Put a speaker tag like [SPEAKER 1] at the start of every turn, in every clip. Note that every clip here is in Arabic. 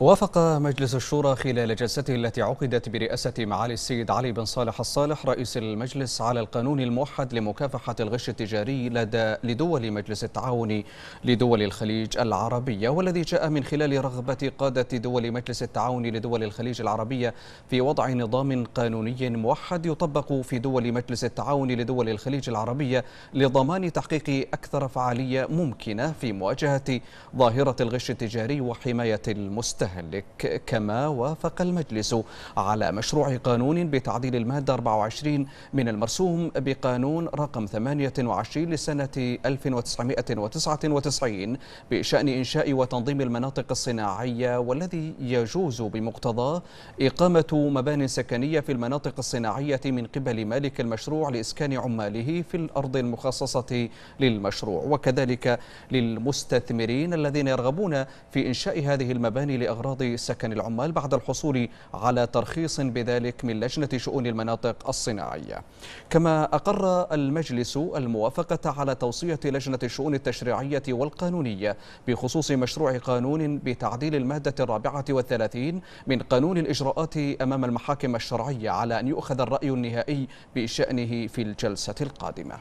[SPEAKER 1] وافق مجلس الشورى خلال جلسته التي عقدت برئاسة معالي السيد علي بن صالح الصالح رئيس المجلس على القانون الموحد لمكافحة الغش التجاري لدى لدول مجلس التعاون لدول الخليج العربية والذي جاء من خلال رغبة قادة دول مجلس التعاون لدول الخليج العربية في وضع نظام قانوني موحد يطبق في دول مجلس التعاون لدول الخليج العربية لضمان تحقيق أكثر فعالية ممكنة في مواجهة ظاهرة الغش التجاري وحماية المستهلك المهلك كما وافق المجلس على مشروع قانون بتعديل المادة 24 من المرسوم بقانون رقم 28 لسنة 1999 بشأن إنشاء وتنظيم المناطق الصناعية والذي يجوز بمقتضاه إقامة مبان سكنية في المناطق الصناعية من قبل مالك المشروع لإسكان عماله في الأرض المخصصة للمشروع وكذلك للمستثمرين الذين يرغبون في إنشاء هذه المباني لأ لأغراض سكن العمال بعد الحصول على ترخيص بذلك من لجنة شؤون المناطق الصناعية كما أقر المجلس الموافقة على توصية لجنة الشؤون التشريعية والقانونية بخصوص مشروع قانون بتعديل المادة الرابعة والثلاثين من قانون الإجراءات أمام المحاكم الشرعية على أن يؤخذ الرأي النهائي بشأنه في الجلسة القادمة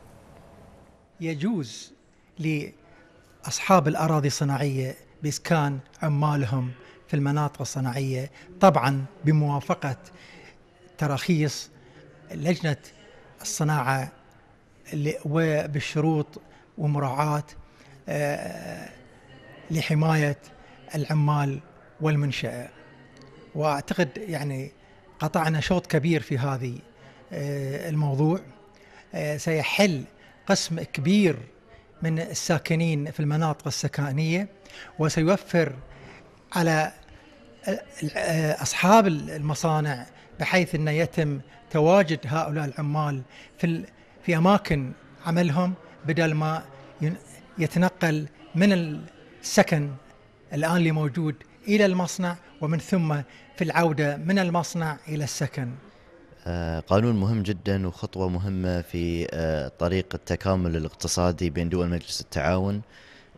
[SPEAKER 2] يجوز لأصحاب الأراضي الصناعية بإسكان عمالهم في المناطق الصناعية طبعا بموافقة تراخيص لجنة الصناعة وبالشروط ومراعاة آه، لحماية العمال والمنشأة وأعتقد يعني قطعنا شوط كبير في هذه آه، الموضوع آه، سيحل قسم كبير من الساكنين في المناطق السكنية وسيوفر على اصحاب المصانع بحيث انه يتم تواجد هؤلاء العمال في في اماكن عملهم بدل ما يتنقل من السكن الان اللي موجود الى المصنع ومن ثم في العوده من المصنع الى السكن.
[SPEAKER 3] آه، قانون مهم جدا وخطوه مهمه في آه، طريق التكامل الاقتصادي بين دول مجلس التعاون.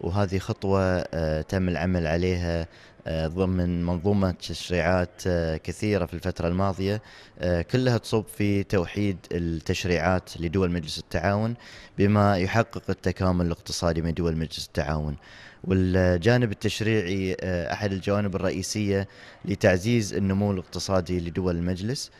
[SPEAKER 3] وهذه خطوة آه، تم العمل عليها آه، ضمن منظومة تشريعات آه، كثيرة في الفترة الماضية كلها تصب في توحيد التشريعات لدول مجلس التعاون بما يحقق التكامل الاقتصادي من دول مجلس التعاون والجانب التشريعي أحد الجوانب الرئيسية لتعزيز النمو الاقتصادي لدول المجلس